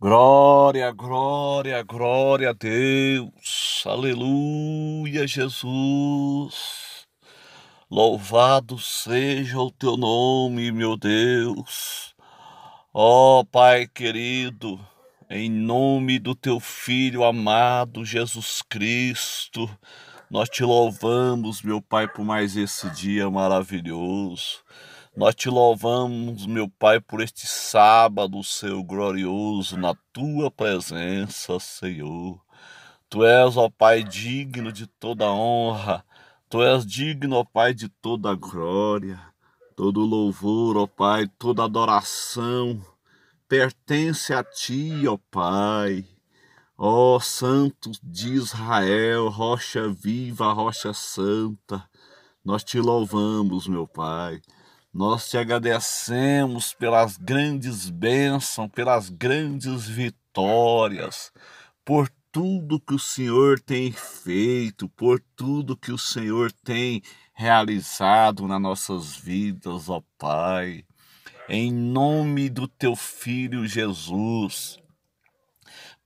Glória, glória, glória a Deus. Aleluia, Jesus. Louvado seja o teu nome, meu Deus. Ó oh, Pai querido, em nome do teu filho amado Jesus Cristo, nós te louvamos, meu Pai, por mais esse dia maravilhoso. Nós te louvamos, meu Pai, por este sábado, seu glorioso, na tua presença, Senhor. Tu és, ó Pai, digno de toda honra. Tu és digno, ó Pai, de toda glória, todo louvor, ó Pai, toda adoração. Pertence a ti, ó Pai. Ó Santo de Israel, rocha viva, rocha santa. Nós te louvamos, meu Pai. Nós te agradecemos pelas grandes bênçãos, pelas grandes vitórias, por tudo que o Senhor tem feito, por tudo que o Senhor tem realizado nas nossas vidas, ó Pai. Em nome do teu filho Jesus,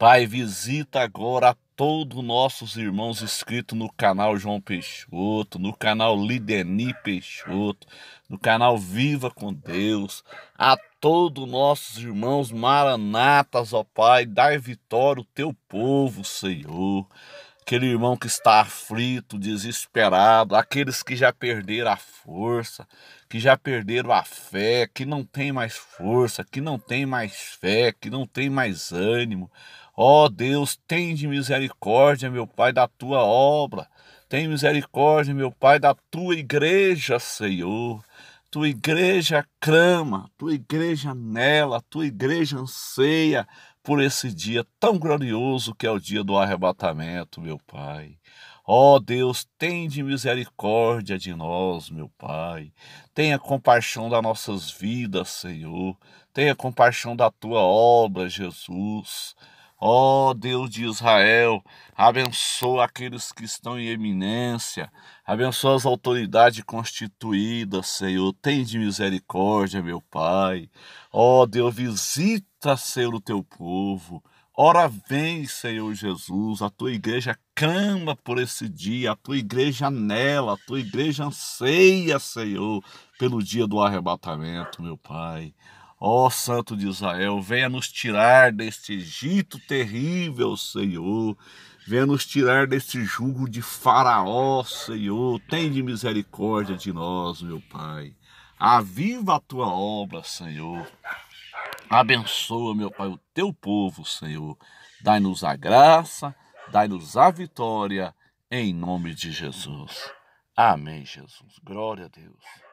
Pai, visita agora a todos nossos irmãos inscritos no canal João Peixoto, no canal Lideni Peixoto, no canal Viva com Deus, a todos nossos irmãos maranatas, ó Pai, dai vitória ao teu povo, Senhor aquele irmão que está aflito, desesperado, aqueles que já perderam a força, que já perderam a fé, que não tem mais força, que não tem mais fé, que não tem mais ânimo. Ó oh Deus, de misericórdia, meu Pai, da tua obra. Tem misericórdia, meu Pai, da tua igreja, Senhor. Tua igreja clama, tua igreja nela, tua igreja anseia por esse dia tão glorioso que é o dia do arrebatamento, meu Pai. Ó oh Deus, de misericórdia de nós, meu Pai. Tenha compaixão das nossas vidas, Senhor. Tenha compaixão da tua obra, Jesus. Ó oh, Deus de Israel, abençoa aqueles que estão em eminência, abençoa as autoridades constituídas, Senhor. Tem de misericórdia, meu Pai. Ó oh, Deus, visita, Senhor, o teu povo. Ora vem, Senhor Jesus, a tua igreja clama por esse dia, a tua igreja nela, a tua igreja anseia, Senhor, pelo dia do arrebatamento, meu Pai. Ó Santo de Israel, venha nos tirar deste Egito terrível, Senhor. Venha nos tirar deste jugo de Faraó, Senhor. Tende misericórdia de nós, meu Pai. Aviva a tua obra, Senhor. Abençoa, meu Pai, o teu povo, Senhor. Dai-nos a graça, dai-nos a vitória, em nome de Jesus. Amém, Jesus. Glória a Deus.